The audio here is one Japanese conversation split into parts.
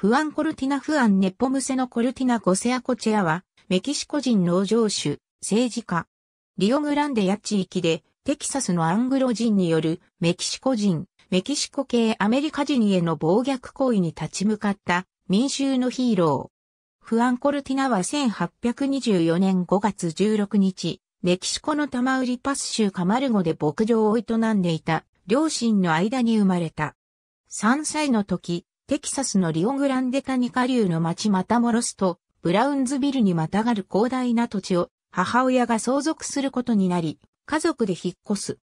フアン・コルティナ・フアン・ネッポムセのコルティナ・ゴセアコチェアは、メキシコ人農場主、政治家。リオグランデや地域で、テキサスのアングロ人によるメキシコ人、メキシコ系アメリカ人への暴虐行為に立ち向かった民衆のヒーロー。フアン・コルティナは1824年5月16日、メキシコのタマウリパス州カマルゴで牧場を営んでいた両親の間に生まれた。3歳の時、テキサスのリオグランデタニカ流の町またモロスとブラウンズビルにまたがる広大な土地を母親が相続することになり、家族で引っ越す。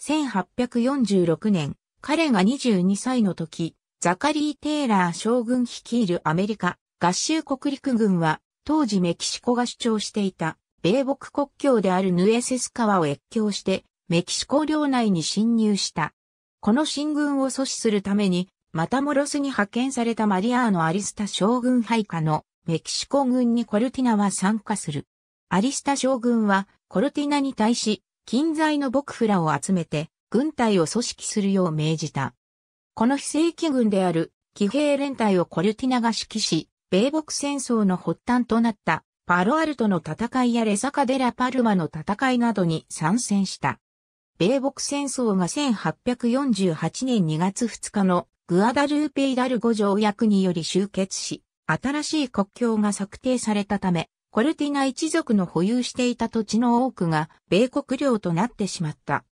1846年、彼が22歳の時、ザカリー・テイラー将軍率いるアメリカ合衆国陸軍は、当時メキシコが主張していた、米北国境であるヌエセス川を越境して、メキシコ領内に侵入した。この進軍を阻止するために、マタモロスに派遣されたマリアーノ・アリスタ将軍配下のメキシコ軍にコルティナは参加する。アリスタ将軍はコルティナに対し近在のクフらを集めて軍隊を組織するよう命じた。この非正規軍である騎兵連隊をコルティナが指揮し、米国戦争の発端となったパロアルトの戦いやレサカデラ・パルマの戦いなどに参戦した。米国戦争が1848年2月2日のグアダルーペ・イダルゴ条約により集結し、新しい国境が策定されたため、コルティナ一族の保有していた土地の多くが米国領となってしまった。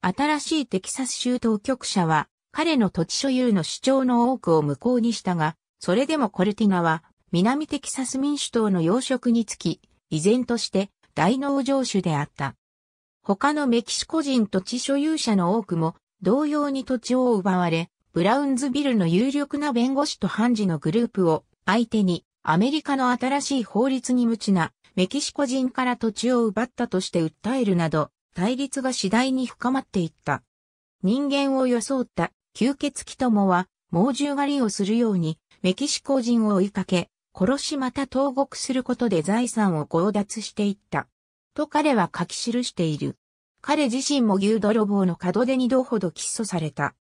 新しいテキサス州当局者は、彼の土地所有の主張の多くを無効にしたが、それでもコルティナは、南テキサス民主党の要職につき、依然として大農場主であった。他のメキシコ人土地所有者の多くも同様に土地を奪われ、ブラウンズビルの有力な弁護士と判事のグループを相手にアメリカの新しい法律に無知なメキシコ人から土地を奪ったとして訴えるなど対立が次第に深まっていった。人間を装った吸血鬼友は猛獣狩りをするようにメキシコ人を追いかけ殺しまた投獄することで財産を強奪していった。と彼は書き記している。彼自身も牛泥棒の門出に度ほど起訴された。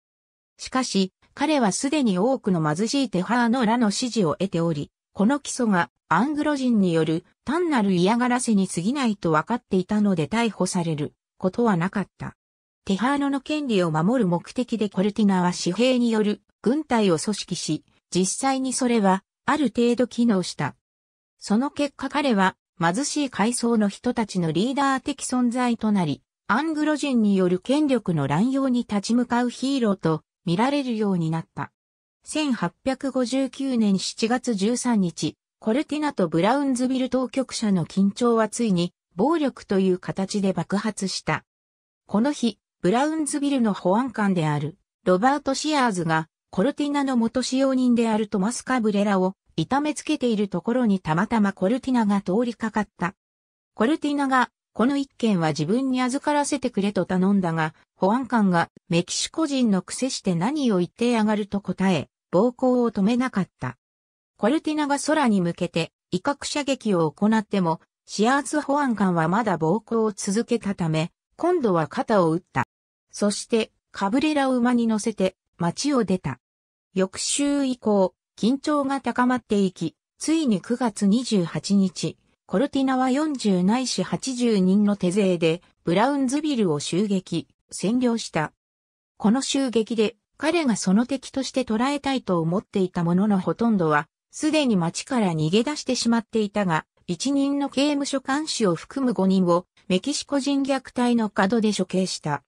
しかし、彼はすでに多くの貧しいテハーノらの支持を得ており、この基礎がアングロ人による単なる嫌がらせに過ぎないと分かっていたので逮捕されることはなかった。テハーノの権利を守る目的でコルティナは私兵による軍隊を組織し、実際にそれはある程度機能した。その結果彼は貧しい階層の人たちのリーダー的存在となり、アングロ人による権力の乱用に立ち向かうヒーローと見られるようになった。1859年7月13日、コルティナとブラウンズビル当局者の緊張はついに暴力という形で爆発した。この日、ブラウンズビルの保安官であるロバート・シアーズがコルティナの元使用人であるトマス・カブレラを痛めつけているところにたまたまコルティナが通りかかった。コルティナがこの一件は自分に預からせてくれと頼んだが、保安官がメキシコ人の癖して何を言ってやがると答え、暴行を止めなかった。コルティナが空に向けて威嚇射撃を行っても、シアーズ保安官はまだ暴行を続けたため、今度は肩を打った。そして、カブレラを馬に乗せて、街を出た。翌週以降、緊張が高まっていき、ついに9月28日、コルティナは40ないし80人の手勢で、ブラウンズビルを襲撃、占領した。この襲撃で、彼がその敵として捉えたいと思っていたもののほとんどは、すでに町から逃げ出してしまっていたが、一人の刑務所監視を含む5人をメキシコ人虐待の角で処刑した。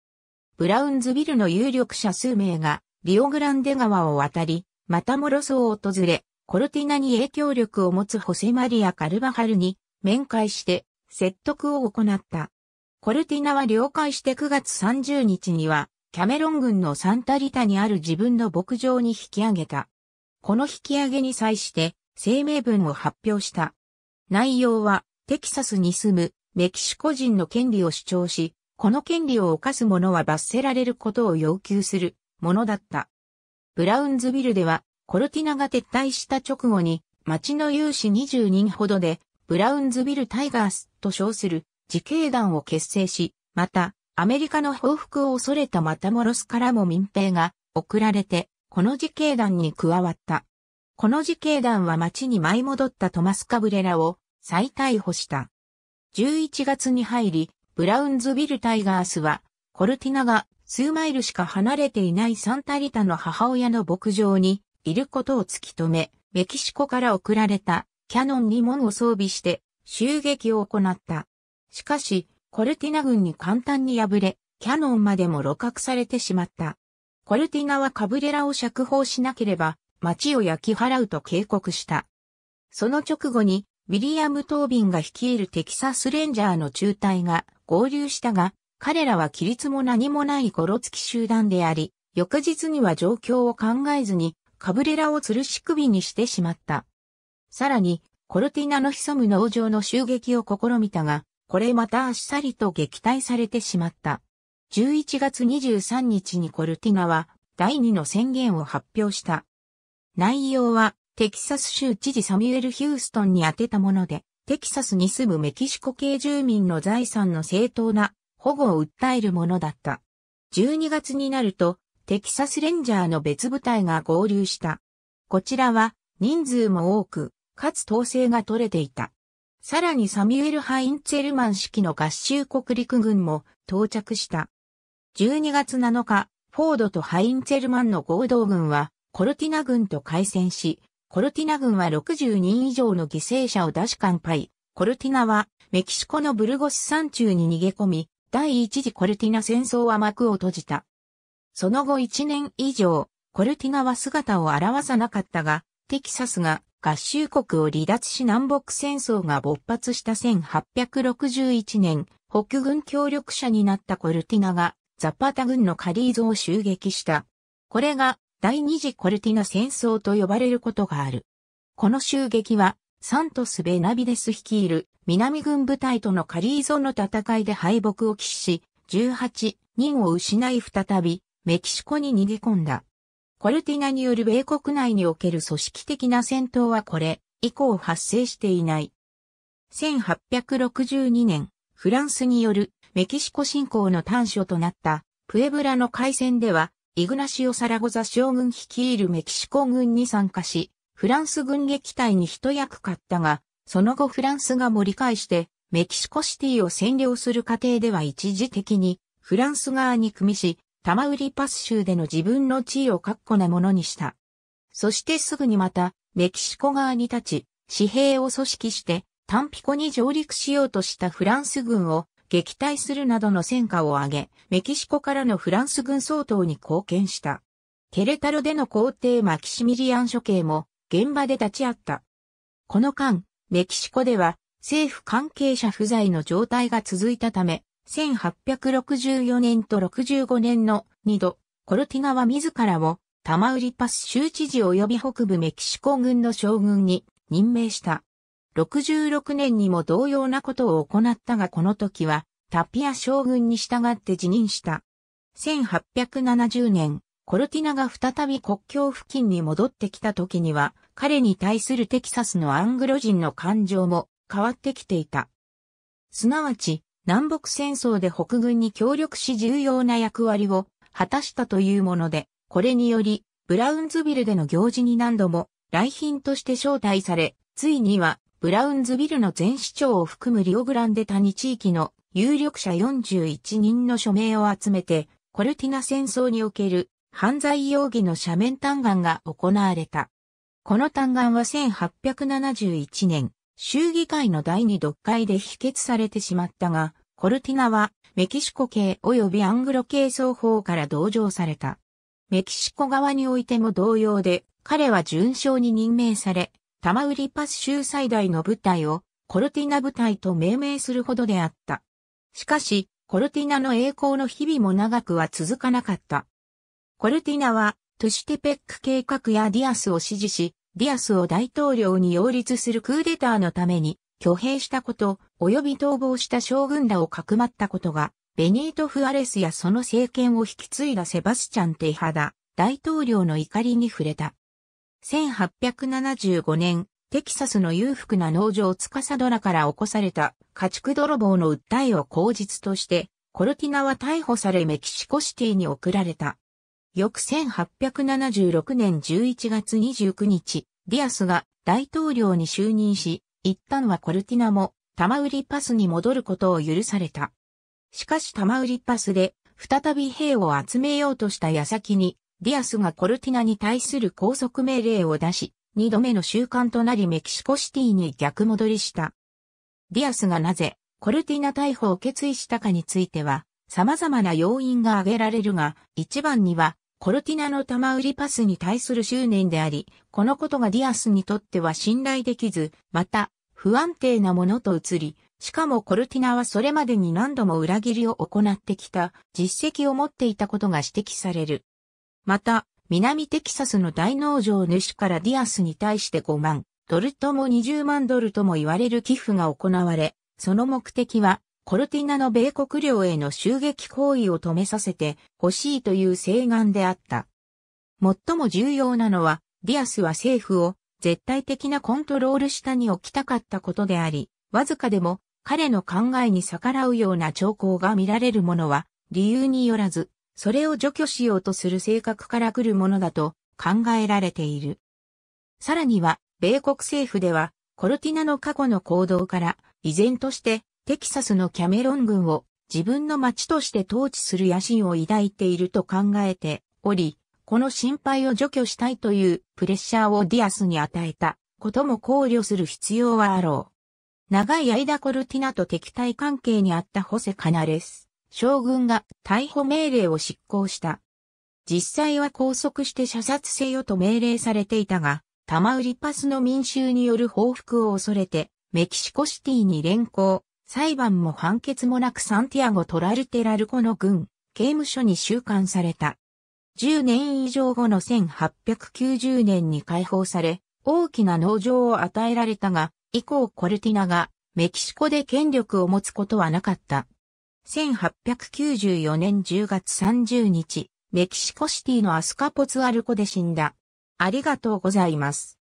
ブラウンズビルの有力者数名がリオグランデ川を渡り、またモロソを訪れ、コルティナに影響力を持つホセマリア・カルバハルに面会して、説得を行った。コルティナは了解して9月30日には、キャメロン軍のサンタリタにある自分の牧場に引き上げた。この引き上げに際して、声明文を発表した。内容は、テキサスに住むメキシコ人の権利を主張し、この権利を犯す者は罰せられることを要求するものだった。ブラウンズビルでは、コルティナが撤退した直後に、町の有志20人ほどで、ブラウンズビル・タイガースと称する自警団を結成し、また、アメリカの報復を恐れたマタモロスからも民兵が送られて、この自警団に加わった。この自警団は町に舞い戻ったトマス・カブレラを再逮捕した。11月に入り、ブラウンズビル・タイガースは、コルティナが数マイルしか離れていないサンタリタの母親の牧場にいることを突き止め、メキシコから送られたキャノン2門を装備して襲撃を行った。しかし、コルティナ軍に簡単に敗れ、キャノンまでも露獲されてしまった。コルティナはカブレラを釈放しなければ、町を焼き払うと警告した。その直後に、ウィリアム・トービンが率いるテキサス・レンジャーの中隊が合流したが、彼らは規律も何もないゴロつき集団であり、翌日には状況を考えずに、カブレラを吊るし首にしてしまった。さらに、コルティナの潜む農場の襲撃を試みたが、これまたあっさりと撃退されてしまった。11月23日にコルティナは第2の宣言を発表した。内容はテキサス州知事サミュエル・ヒューストンに宛てたもので、テキサスに住むメキシコ系住民の財産の正当な保護を訴えるものだった。12月になると、テキサスレンジャーの別部隊が合流した。こちらは人数も多く、かつ統制が取れていた。さらにサミュエル・ハインツェルマン式の合衆国陸軍も到着した。12月7日、フォードとハインツェルマンの合同軍は、コルティナ軍と開戦し、コルティナ軍は60人以上の犠牲者を出し乾杯。コルティナは、メキシコのブルゴス山中に逃げ込み、第一次コルティナ戦争は幕を閉じた。その後1年以上、コルティナは姿を現さなかったが、テキサスが合衆国を離脱し南北戦争が勃発した1861年、北軍協力者になったコルティナがザパタ軍のカリーゾを襲撃した。これが第二次コルティナ戦争と呼ばれることがある。この襲撃はサントス・ベナビデス率いる南軍部隊とのカリーゾの戦いで敗北を喫し、18人を失い再びメキシコに逃げ込んだ。コルティナによる米国内における組織的な戦闘はこれ以降発生していない。1862年、フランスによるメキシコ侵攻の端緒となったプエブラの海戦では、イグナシオ・サラゴザ将軍率いるメキシコ軍に参加し、フランス軍撃隊に一役買ったが、その後フランスが盛り返して、メキシコシティを占領する過程では一時的にフランス側に組みし、タマウリパス州での自分の地位を確固なものにした。そしてすぐにまた、メキシコ側に立ち、紙幣を組織して、単ピコに上陸しようとしたフランス軍を撃退するなどの戦果を挙げ、メキシコからのフランス軍総統に貢献した。ケレタロでの皇帝マキシミリアン処刑も現場で立ち会った。この間、メキシコでは政府関係者不在の状態が続いたため、1864年と65年の2度、コルティナは自らをタマウリパス州知事及び北部メキシコ軍の将軍に任命した。66年にも同様なことを行ったがこの時はタピア将軍に従って辞任した。1870年、コルティナが再び国境付近に戻ってきた時には、彼に対するテキサスのアングロ人の感情も変わってきていた。すなわち、南北戦争で北軍に協力し重要な役割を果たしたというもので、これにより、ブラウンズビルでの行事に何度も来賓として招待され、ついには、ブラウンズビルの前市長を含むリオグランデ谷地域の有力者41人の署名を集めて、コルティナ戦争における犯罪容疑の斜面嘆願が行われた。この嘆願は1871年、州議会の第二読解で否決されてしまったが、コルティナはメキシコ系及びアングロ系双方から同情された。メキシコ側においても同様で、彼は順将に任命され、タマウリパス州最大の部隊をコルティナ部隊と命名するほどであった。しかし、コルティナの栄光の日々も長くは続かなかった。コルティナは、トゥシュテペック計画やディアスを支持し、ディアスを大統領に擁立するクーデターのために、挙兵したこと、及び逃亡した将軍らをかくまったことが、ベニート・フアレスやその政権を引き継いだセバスチャン・テイハダ、大統領の怒りに触れた。1875年、テキサスの裕福な農場つかさドラから起こされた家畜泥棒の訴えを口実として、コルティナは逮捕されメキシコシティに送られた。翌1876年11月29日、ディアスが大統領に就任し、一旦はコルティナもタマウリパスに戻ることを許された。しかしタマウリパスで再び兵を集めようとした矢先に、ディアスがコルティナに対する拘束命令を出し、二度目の習慣となりメキシコシティに逆戻りした。ディアスがなぜコルティナ逮捕を決意したかについては、様々な要因が挙げられるが、一番にはコルティナの玉売りパスに対する執念であり、このことがディアスにとっては信頼できず、また、不安定なものと移り、しかもコルティナはそれまでに何度も裏切りを行ってきた実績を持っていたことが指摘される。また、南テキサスの大農場主からディアスに対して5万、ドルとも20万ドルとも言われる寄付が行われ、その目的はコルティナの米国領への襲撃行為を止めさせて欲しいという請願であった。最も重要なのは、ディアスは政府を絶対的なコントロール下に置きたかったことであり、わずかでも彼の考えに逆らうような兆候が見られるものは、理由によらず、それを除去しようとする性格から来るものだと考えられている。さらには、米国政府では、コルティナの過去の行動から、依然としてテキサスのキャメロン軍を自分の町として統治する野心を抱いていると考えており、この心配を除去したいというプレッシャーをディアスに与えたことも考慮する必要はあろう。長い間コルティナと敵対関係にあったホセ・カナレス、将軍が逮捕命令を執行した。実際は拘束して射殺せよと命令されていたが、タマウリパスの民衆による報復を恐れて、メキシコシティに連行、裁判も判決もなくサンティアゴ・トラルテラルコの軍、刑務所に収監された。10年以上後の1890年に解放され、大きな農場を与えられたが、以降コルティナがメキシコで権力を持つことはなかった。1894年10月30日、メキシコシティのアスカポツアルコで死んだ。ありがとうございます。